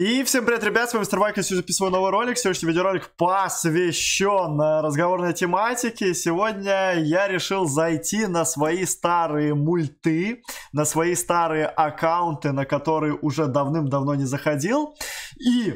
И всем привет, ребят, с вами Мистер Майк, я сегодня записываю новый ролик. Сегодняшний видеоролик посвящен э, разговорной тематике. Сегодня я решил зайти на свои старые мульты, на свои старые аккаунты, на которые уже давным-давно не заходил. И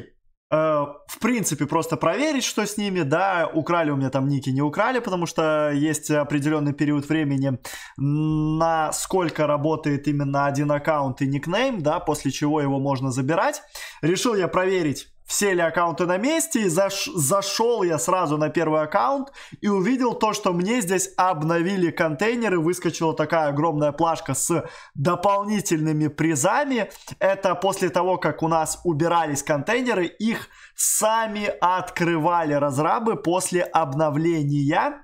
Э, в принципе, просто проверить, что с ними, да, украли у меня там ники, не украли, потому что есть определенный период времени, на сколько работает именно один аккаунт и никнейм, да, после чего его можно забирать. Решил я проверить все ли аккаунты на месте, и заш, зашел я сразу на первый аккаунт и увидел то, что мне здесь обновили контейнеры, выскочила такая огромная плашка с дополнительными призами. Это после того, как у нас убирались контейнеры, их сами открывали разрабы после обновления.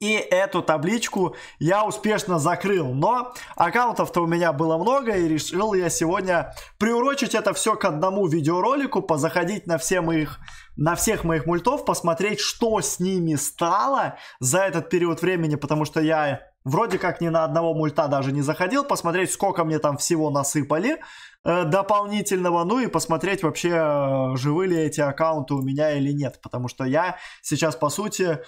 И эту табличку я успешно закрыл. Но аккаунтов-то у меня было много, и решил я сегодня приурочить это все к одному видеоролику, позаходить на все моих на всех моих мультов, посмотреть, что с ними стало за этот период времени, потому что я вроде как ни на одного мульта даже не заходил, посмотреть, сколько мне там всего насыпали э, дополнительного, ну и посмотреть вообще, э, живы ли эти аккаунты у меня или нет, потому что я сейчас, по сути,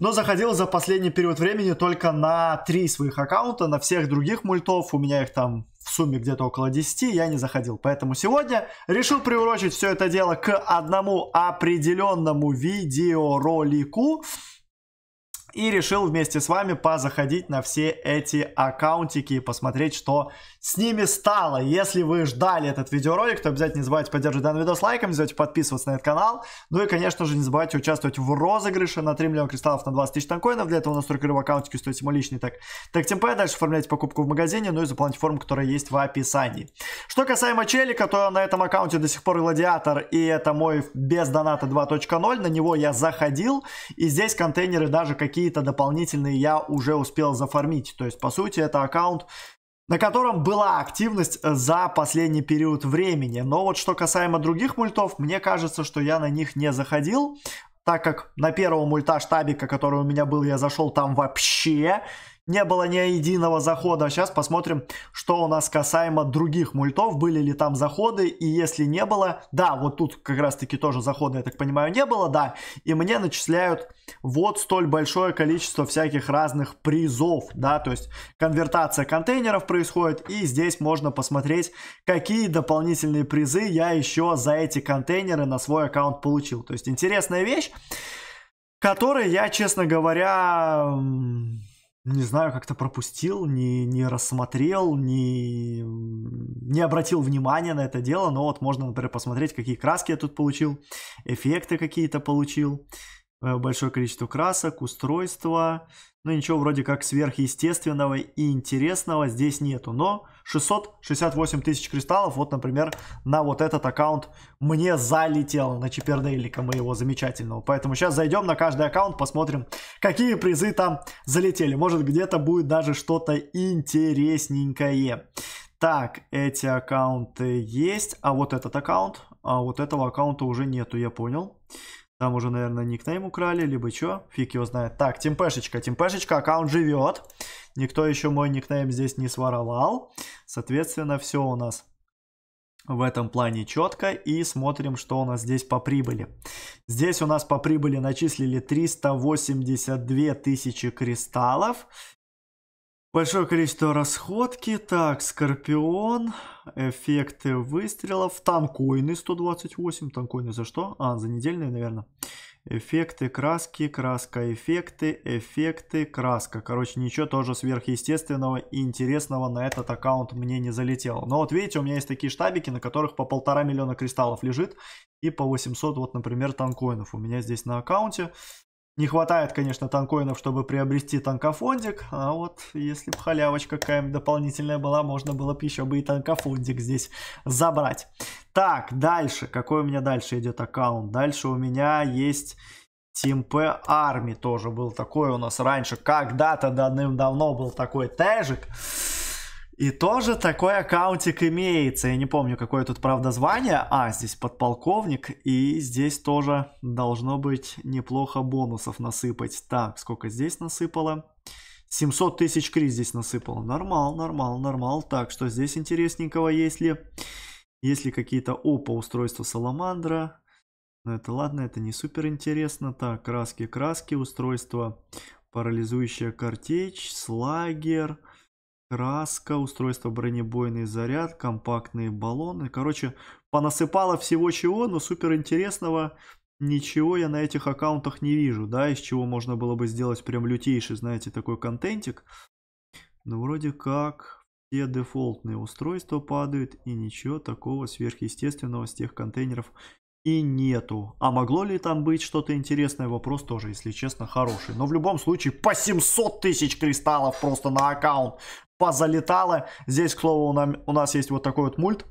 но заходил за последний период времени только на три своих аккаунта, на всех других мультов, у меня их там в сумме где-то около 10, я не заходил. Поэтому сегодня решил приурочить все это дело к одному определенному видеоролику, и решил вместе с вами позаходить на все эти аккаунтики и посмотреть, что с ними стало. Если вы ждали этот видеоролик, то обязательно не забывайте поддерживать данный видос лайком, не забывайте подписываться на этот канал. Ну и, конечно же, не забывайте участвовать в розыгрыше на 3 миллиона кристаллов на 20 тысяч танкоинов. Для этого у нас только в аккаунтике стоит ему личный так, так темпе. Дальше оформлять покупку в магазине, ну и заполняйте форму, которая есть в описании. Что касаемо челика, то на этом аккаунте до сих пор гладиатор, и это мой без доната 2.0. На него я заходил, и здесь контейнеры даже какие какие-то дополнительные я уже успел зафармить. То есть, по сути, это аккаунт, на котором была активность за последний период времени. Но вот что касаемо других мультов, мне кажется, что я на них не заходил, так как на первого мульта штабика, который у меня был, я зашел там вообще не было ни единого захода. Сейчас посмотрим, что у нас касаемо других мультов, были ли там заходы, и если не было, да, вот тут как раз-таки тоже захода, я так понимаю, не было, да, и мне начисляют вот столь большое количество всяких разных призов, да, то есть конвертация контейнеров происходит, и здесь можно посмотреть, какие дополнительные призы я еще за эти контейнеры на свой аккаунт получил. То есть интересная вещь, которая я, честно говоря, не знаю, как-то пропустил, не, не рассмотрел, не, не обратил внимания на это дело, но вот можно, например, посмотреть, какие краски я тут получил, эффекты какие-то получил, Э, большое количество красок, устройства. Ну, ничего вроде как сверхъестественного и интересного здесь нету. Но 668 тысяч кристаллов, вот, например, на вот этот аккаунт мне залетело на Чипердейлика моего замечательного. Поэтому сейчас зайдем на каждый аккаунт, посмотрим, какие призы там залетели. Может, где-то будет даже что-то интересненькое. Так, эти аккаунты есть, а вот этот аккаунт, а вот этого аккаунта уже нету, я понял. Там уже, наверное, никнейм украли, либо что, фиг его знает. Так, Тимпешечка, Тимпешечка, аккаунт живет. Никто еще мой никнейм здесь не своровал. Соответственно, все у нас в этом плане четко. И смотрим, что у нас здесь по прибыли. Здесь у нас по прибыли начислили 382 тысячи кристаллов. Большое количество расходки. Так, Скорпион. Эффекты выстрелов. Танкоины 128. Танкоины за что? А, за недельные, наверное. Эффекты, краски, краска, эффекты, эффекты, краска. Короче, ничего тоже сверхъестественного и интересного на этот аккаунт мне не залетело. Но вот видите, у меня есть такие штабики, на которых по полтора миллиона кристаллов лежит. И по 800, вот, например, танкоинов у меня здесь на аккаунте. Не хватает, конечно, танкоинов, чтобы приобрести танкофондик, а вот если бы халявочка какая-нибудь дополнительная была, можно было бы еще бы и танкофондик здесь забрать. Так, дальше. Какой у меня дальше идет аккаунт? Дальше у меня есть Team P Army тоже был такой у нас раньше. Когда-то давным-давно был такой тежик. И тоже такой аккаунтик имеется. Я не помню, какое тут, правда, звание. А, здесь подполковник. И здесь тоже должно быть неплохо бонусов насыпать. Так, сколько здесь насыпало? 700 тысяч кри здесь насыпало. Нормал, нормал, нормал. Так, что здесь интересненького есть ли? Есть ли какие-то... Опа, устройство Саламандра. Но ну, это ладно, это не супер интересно. Так, краски, краски, устройство, парализующая картечь, слагер, краска, устройство бронебойный заряд, компактные баллоны. Короче, понасыпало всего чего, но супер интересного ничего я на этих аккаунтах не вижу, да, из чего можно было бы сделать прям лютейший, знаете, такой контентик. Но вроде как все дефолтные устройства падают и ничего такого сверхъестественного с тех контейнеров и нету. А могло ли там быть что-то интересное? Вопрос тоже, если честно, хороший. Но в любом случае, по 700 тысяч кристаллов просто на аккаунт позалетало. Здесь, к слову, у, нам, у нас есть вот такой вот мульт,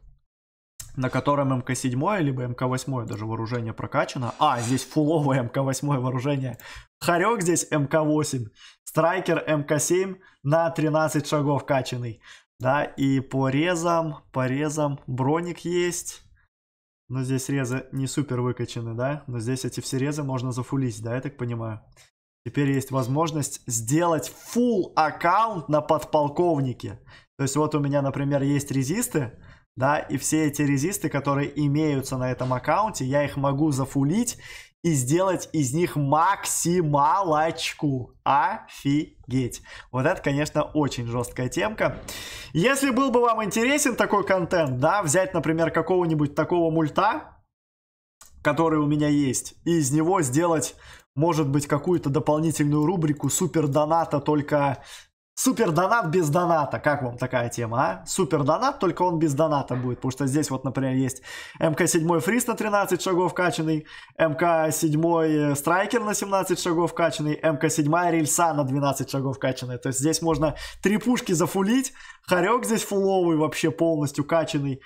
на котором МК-7, либо МК-8 даже вооружение прокачано. А, здесь фуловое МК-8 вооружение. Харек здесь МК-8. Страйкер МК-7 на 13 шагов качанный. Да, и по резам, по резам броник есть. Но здесь резы не супер выкачаны, да? Но здесь эти все резы можно зафулить, да, я так понимаю? Теперь есть возможность сделать full аккаунт на подполковнике. То есть вот у меня, например, есть резисты, да, и все эти резисты, которые имеются на этом аккаунте, я их могу зафулить и сделать из них максималочку. Офигеть офигеть. Вот это, конечно, очень жесткая темка. Если был бы вам интересен такой контент, да, взять, например, какого-нибудь такого мульта, который у меня есть, и из него сделать, может быть, какую-то дополнительную рубрику супер доната только Супер донат без доната. Как вам такая тема, а? Супер донат, только он без доната будет. Потому что здесь вот, например, есть МК-7 фриз на 13 шагов качанный, МК-7 э, страйкер на 17 шагов качанный, МК-7 рельса на 12 шагов качанный. То есть здесь можно три пушки зафулить. Харек здесь фуловый вообще полностью качанный.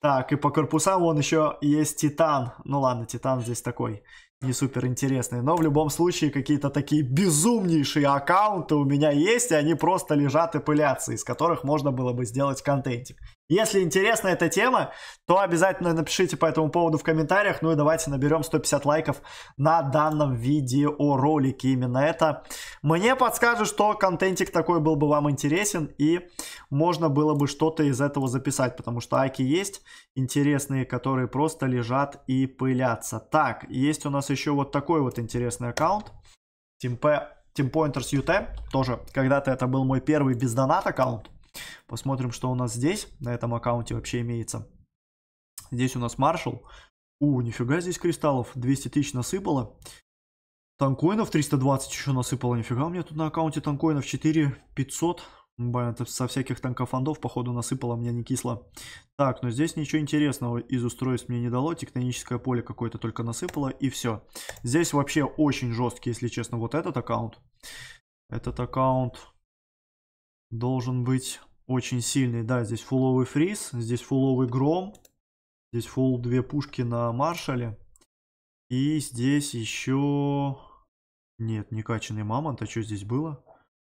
Так, и по корпусам вон еще есть Титан. Ну ладно, Титан здесь такой не супер интересные. Но в любом случае какие-то такие безумнейшие аккаунты у меня есть, и они просто лежат и пылятся, из которых можно было бы сделать контентик. Если интересна эта тема, то обязательно напишите по этому поводу в комментариях. Ну и давайте наберем 150 лайков на данном видеоролике. Именно это мне подскажет, что контентик такой был бы вам интересен и можно было бы что-то из этого записать, потому что аки есть интересные, которые просто лежат и пылятся. Так, есть у нас еще вот такой вот интересный аккаунт. Team Pointers UT, тоже когда-то это был мой первый без донат аккаунт. Посмотрим, что у нас здесь, на этом аккаунте вообще имеется. Здесь у нас маршал. О, нифига здесь кристаллов, 200 тысяч насыпало. Танкоинов 320 еще насыпало, нифига. У меня тут на аккаунте танкоинов 4 500. Это со всяких танкофандов, походу, насыпало мне не кисло. Так, но здесь ничего интересного из устройств мне не дало. Тектоническое поле какое-то только насыпало, и все. Здесь вообще очень жесткий, если честно, вот этот аккаунт. Этот аккаунт должен быть очень сильный. Да, здесь фуловый фриз, здесь фуловый гром, здесь фул две пушки на маршале. И здесь еще... Нет, не качанный мамонт, а что здесь было?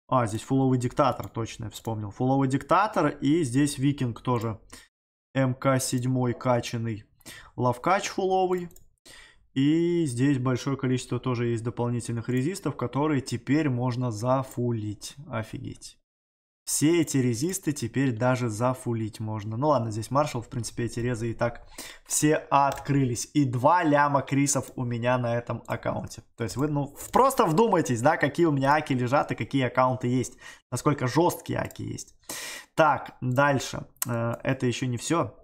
А, здесь фуловый диктатор, точно я вспомнил. Фуловый диктатор и здесь викинг тоже. МК-7 качанный. Лавкач фуловый. И здесь большое количество тоже есть дополнительных резистов, которые теперь можно зафулить. Офигеть. Все эти резисты теперь даже зафулить можно. Ну ладно, здесь маршал, в принципе, эти резы и так все открылись. И два ляма крисов у меня на этом аккаунте. То есть вы, ну, просто вдумайтесь, да, какие у меня аки лежат и какие аккаунты есть. Насколько жесткие аки есть. Так, дальше. Э, это еще не все.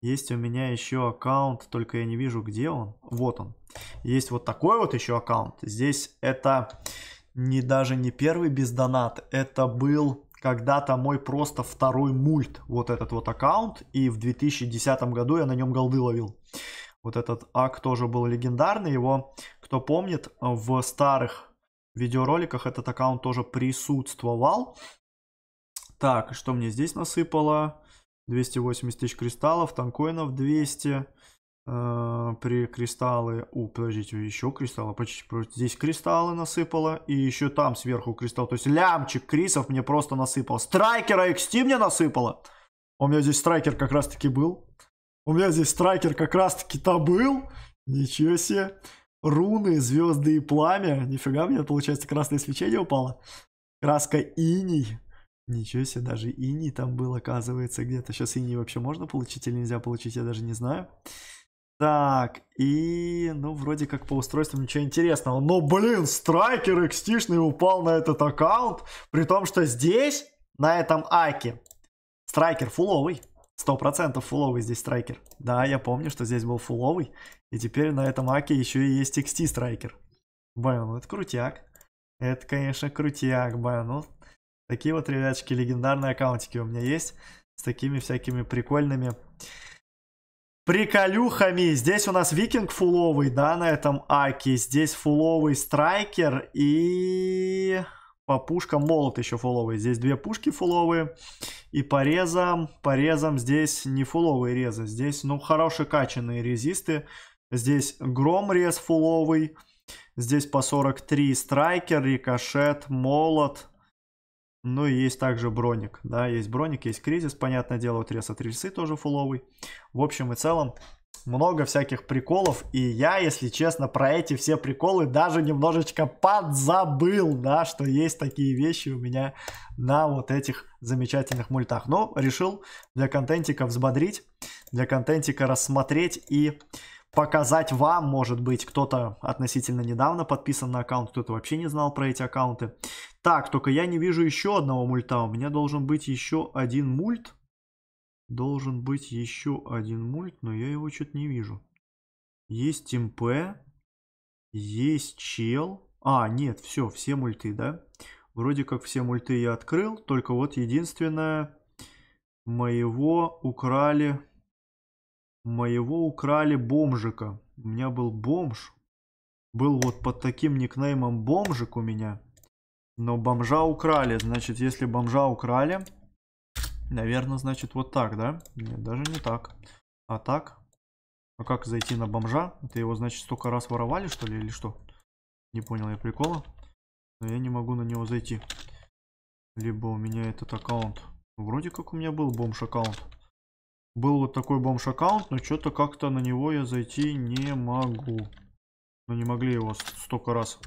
Есть у меня еще аккаунт, только я не вижу, где он. Вот он. Есть вот такой вот еще аккаунт. Здесь это не даже не первый без донат. Это был когда-то мой просто второй мульт, вот этот вот аккаунт, и в 2010 году я на нем голды ловил. Вот этот ак тоже был легендарный, его, кто помнит, в старых видеороликах этот аккаунт тоже присутствовал. Так, что мне здесь насыпало? 280 тысяч кристаллов, танкоинов 200, Э, при кристаллы. О, подождите, еще кристаллы. А, почти, здесь кристаллы насыпала И еще там сверху кристалл. То есть лямчик крисов мне просто насыпал. Страйкера XT мне насыпала У меня здесь страйкер как раз таки был. У меня здесь страйкер как раз таки-то был. Ничего себе. Руны, звезды и пламя. Нифига, мне получается красное свечение упало. Краска иней. Ничего себе, даже иней там был, оказывается, где-то. Сейчас иней вообще можно получить или нельзя получить, я даже не знаю. Так, и, ну, вроде как по устройствам ничего интересного. Но, блин, страйкер экстишный упал на этот аккаунт, при том, что здесь, на этом аке, страйкер фуловый. Сто процентов фуловый здесь страйкер. Да, я помню, что здесь был фуловый. И теперь на этом аке еще и есть XT страйкер. Блин, ну это крутяк. Это, конечно, крутяк, блин. Ну, такие вот, ребячки легендарные аккаунтики у меня есть. С такими всякими прикольными приколюхами. Здесь у нас викинг фуловый, да, на этом аке. Здесь фуловый страйкер и по пушкам молот еще фуловый. Здесь две пушки фуловые. И по резам, по резам здесь не фуловые резы. Здесь, ну, хорошие качанные резисты. Здесь гром рез фуловый. Здесь по 43 страйкер, рикошет, молот. Ну и есть также броник, да, есть броник, есть кризис, понятное дело, вот рез от рельсы тоже фуловый. В общем и целом, много всяких приколов, и я, если честно, про эти все приколы даже немножечко подзабыл, да, что есть такие вещи у меня на вот этих замечательных мультах. Но решил для контентика взбодрить, для контентика рассмотреть и показать вам, может быть, кто-то относительно недавно подписан на аккаунт, кто-то вообще не знал про эти аккаунты. Так, только я не вижу еще одного мульта. У меня должен быть еще один мульт. Должен быть еще один мульт, но я его что-то не вижу. Есть МП. Есть чел. А, нет, все, все мульты, да? Вроде как все мульты я открыл. Только вот единственное... Моего украли... Моего украли бомжика. У меня был бомж. Был вот под таким никнеймом бомжик у меня. Но бомжа украли. Значит, если бомжа украли, наверное, значит вот так, да? Нет, даже не так. А так? А как зайти на бомжа? Это его, значит, столько раз воровали, что ли, или что? Не понял я прикола. Но я не могу на него зайти. Либо у меня этот аккаунт. Ну, вроде как у меня был бомж аккаунт. Был вот такой бомж аккаунт, но что-то как-то на него я зайти не могу. Но не могли его столько раз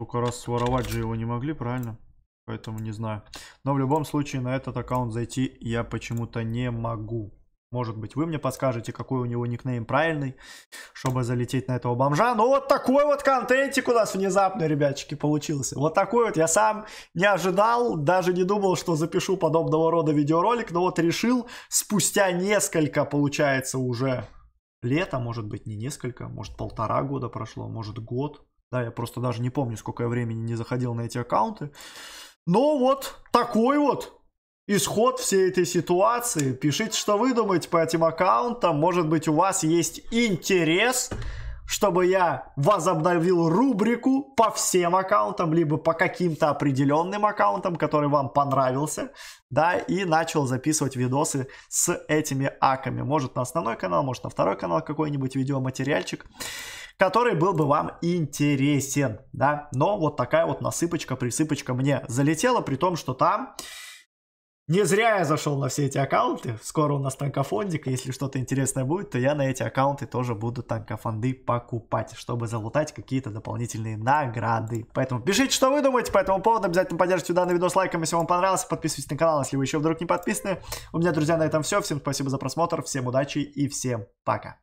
только раз своровать же его не могли, правильно? Поэтому не знаю. Но в любом случае на этот аккаунт зайти я почему-то не могу. Может быть, вы мне подскажете, какой у него никнейм правильный, чтобы залететь на этого бомжа. Ну, вот такой вот контентик у нас внезапно, ребятчики, получился. Вот такой вот. Я сам не ожидал, даже не думал, что запишу подобного рода видеоролик, но вот решил спустя несколько, получается, уже лета, может быть, не несколько, может, полтора года прошло, может, год, да, я просто даже не помню, сколько я времени не заходил на эти аккаунты. Но ну вот такой вот исход всей этой ситуации. Пишите, что вы думаете по этим аккаунтам. Может быть, у вас есть интерес, чтобы я возобновил рубрику по всем аккаунтам, либо по каким-то определенным аккаунтам, который вам понравился, да, и начал записывать видосы с этими аками. Может, на основной канал, может, на второй канал какой-нибудь видеоматериальчик который был бы вам интересен, да. Но вот такая вот насыпочка, присыпочка мне залетела, при том, что там... Не зря я зашел на все эти аккаунты. Скоро у нас танкофондик. Если что-то интересное будет, то я на эти аккаунты тоже буду танкофонды покупать, чтобы залутать какие-то дополнительные награды. Поэтому пишите, что вы думаете по этому поводу. Обязательно поддержите данный видос лайком, если вам понравился. Подписывайтесь на канал, если вы еще вдруг не подписаны. У меня, друзья, на этом все. Всем спасибо за просмотр. Всем удачи и всем пока.